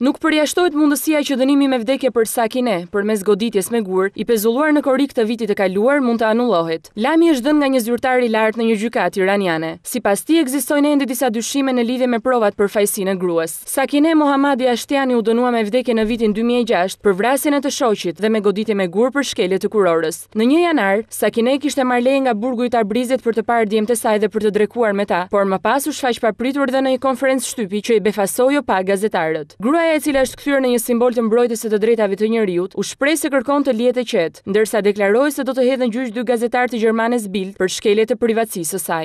Nuk përjashtojt mundësia që dënimi me vdekje për sakine, për mes goditjes me gurë, i pezulluar në korik të vitit e kaluar mund të anullohet. Lami është dën nga një zyrtari lartë në një gjykat iraniane. Si pas ti, egzistojnë endi disa dyshime në lidhe me provat për fajsin e gruës. Sakine Mohamadi Ashtiani u dënua me vdekje në vitin 2006 për vrasin e të shoqit dhe me goditje me gurë për shkelje të kurorës. Në një janar, Sakine kishte marlej nga burgu i tarbrizit për të parë djemë saj dhe për të drekuar me ta, por më pas u shfaq papritur dhe në një konferencë shtypi që i befasojo pa gazetarët e cila është kthyer në një simbol të mbrojtjes së të drejtave të njerëzit, u shpreh se kërkon të lihet e qetë, ndërsa deklaroi se do të hedhën gjyq dy gazetarë të Gjermanisë Bild për shkelje të privatësisë së saj.